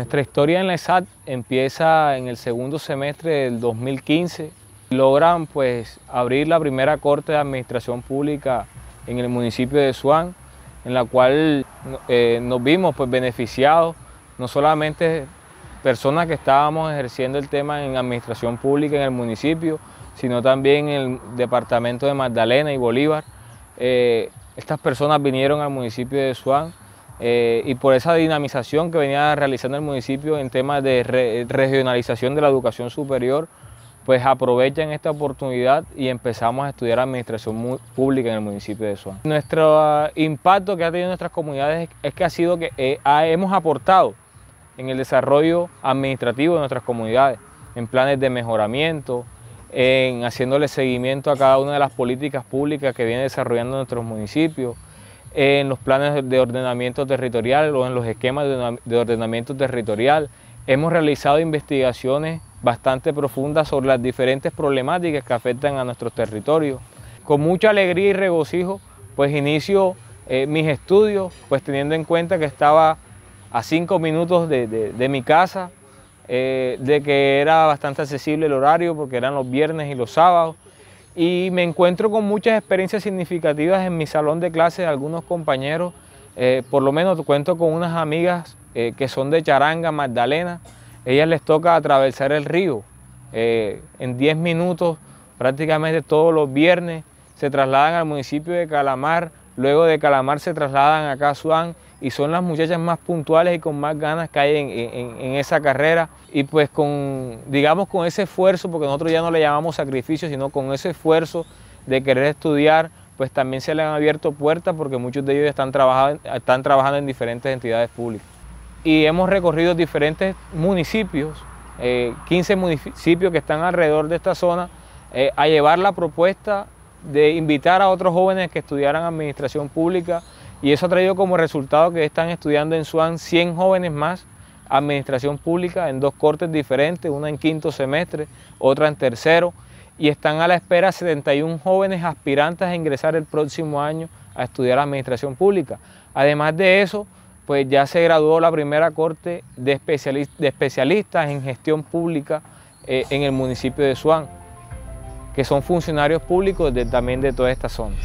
Nuestra historia en la ESAT empieza en el segundo semestre del 2015. Logran pues abrir la primera corte de administración pública en el municipio de Suán, en la cual eh, nos vimos pues beneficiados, no solamente personas que estábamos ejerciendo el tema en administración pública en el municipio, sino también en el departamento de Magdalena y Bolívar. Eh, estas personas vinieron al municipio de Suán eh, y por esa dinamización que venía realizando el municipio en temas de regionalización de la educación superior, pues aprovechan esta oportunidad y empezamos a estudiar administración pública en el municipio de Suárez. Nuestro ah, impacto que ha tenido en nuestras comunidades es que ha sido que eh, hemos aportado en el desarrollo administrativo de nuestras comunidades, en planes de mejoramiento, en haciéndole seguimiento a cada una de las políticas públicas que viene desarrollando nuestros municipios, en los planes de ordenamiento territorial o en los esquemas de ordenamiento territorial. Hemos realizado investigaciones bastante profundas sobre las diferentes problemáticas que afectan a nuestros territorios. Con mucha alegría y regocijo, pues inicio eh, mis estudios, pues teniendo en cuenta que estaba a cinco minutos de, mi casa, eh, de que era bastante accesible el horario porque eran los viernes y los sábados, y me encuentro con muchas experiencias significativas en mi salón de clases algunos compañeros. Eh, por lo menos cuento con unas amigas eh, que son de Charanga, Magdalena. Ellas les toca atravesar el río eh, en 10 minutos, prácticamente todos los viernes. Se trasladan al municipio de Calamar, luego de Calamar se trasladan acá a Suán y son las muchachas más puntuales y con más ganas que hay en, esa carrera. Y pues con, digamos, con ese esfuerzo, porque nosotros ya no le llamamos sacrificio, sino con ese esfuerzo de querer estudiar, pues también se le han abierto puertas porque muchos de ellos están trabajando, están trabajando en diferentes entidades públicas. Y hemos recorrido diferentes municipios, 15 eh, municipios que están alrededor de esta zona, eh, a llevar la propuesta de invitar a otros jóvenes que estudiaran administración pública y eso ha traído como resultado que están estudiando en SUAN 100 jóvenes más administración pública en dos cortes diferentes, una en quinto semestre, otra en tercero, y están a la espera 71 jóvenes aspirantes a ingresar el próximo año a estudiar administración pública. Además de eso, pues ya se graduó la primera corte de, especialistas en gestión pública eh, en el municipio de Suán, que son funcionarios públicos también de toda esta zona.